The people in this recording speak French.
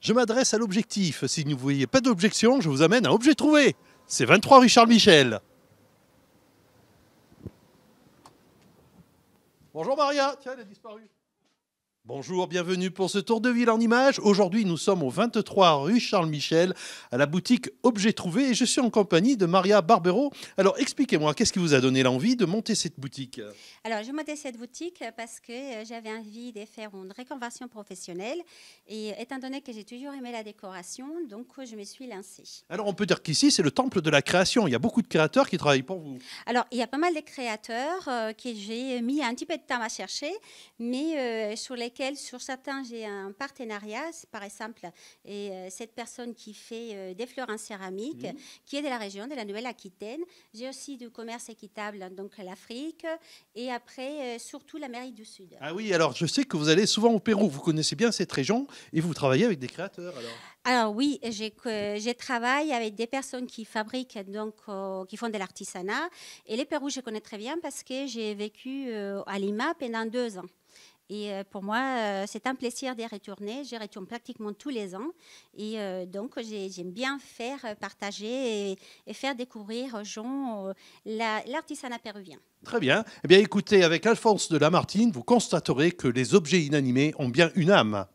Je m'adresse à l'objectif. Si vous ne voyez pas d'objection, je vous amène à objet trouvé. C'est 23 Richard Michel. Bonjour Maria, tiens, elle a disparu. Bonjour, bienvenue pour ce tour de ville en images. Aujourd'hui, nous sommes au 23 rue Charles Michel, à la boutique Objet Trouvé, et je suis en compagnie de Maria Barbero. Alors, expliquez-moi, qu'est-ce qui vous a donné l'envie de monter cette boutique Alors, j'ai monté cette boutique parce que euh, j'avais envie de faire une réconversion professionnelle, et euh, étant donné que j'ai toujours aimé la décoration, donc euh, je me suis lancée. Alors, on peut dire qu'ici, c'est le temple de la création. Il y a beaucoup de créateurs qui travaillent pour vous. Alors, il y a pas mal de créateurs que j'ai mis un petit peu de temps à chercher, mais sur lesquels sur certains, j'ai un partenariat, par exemple, et euh, cette personne qui fait euh, des fleurs en céramique, mhm. qui est de la région de la Nouvelle-Aquitaine. J'ai aussi du commerce équitable, hein, donc l'Afrique, et après, euh, surtout l'Amérique du Sud. Ah oui, alors je sais que vous allez souvent au Pérou, vous connaissez bien cette région, et vous travaillez avec des créateurs alors oui, je travaille avec des personnes qui fabriquent, donc, qui font de l'artisanat. Et les Pérou, je connais très bien parce que j'ai vécu à Lima pendant deux ans. Et euh, pour moi, euh, c'est un plaisir d'y retourner. J'y retourne pratiquement tous les ans. Et euh, donc, j'aime bien faire, partager et, faire découvrir aux gens l'artisanat péruvien. Très bien. Eh bien, écoutez, avec Alphonse de Lamartine, vous constaterez que les objets inanimés ont bien une âme.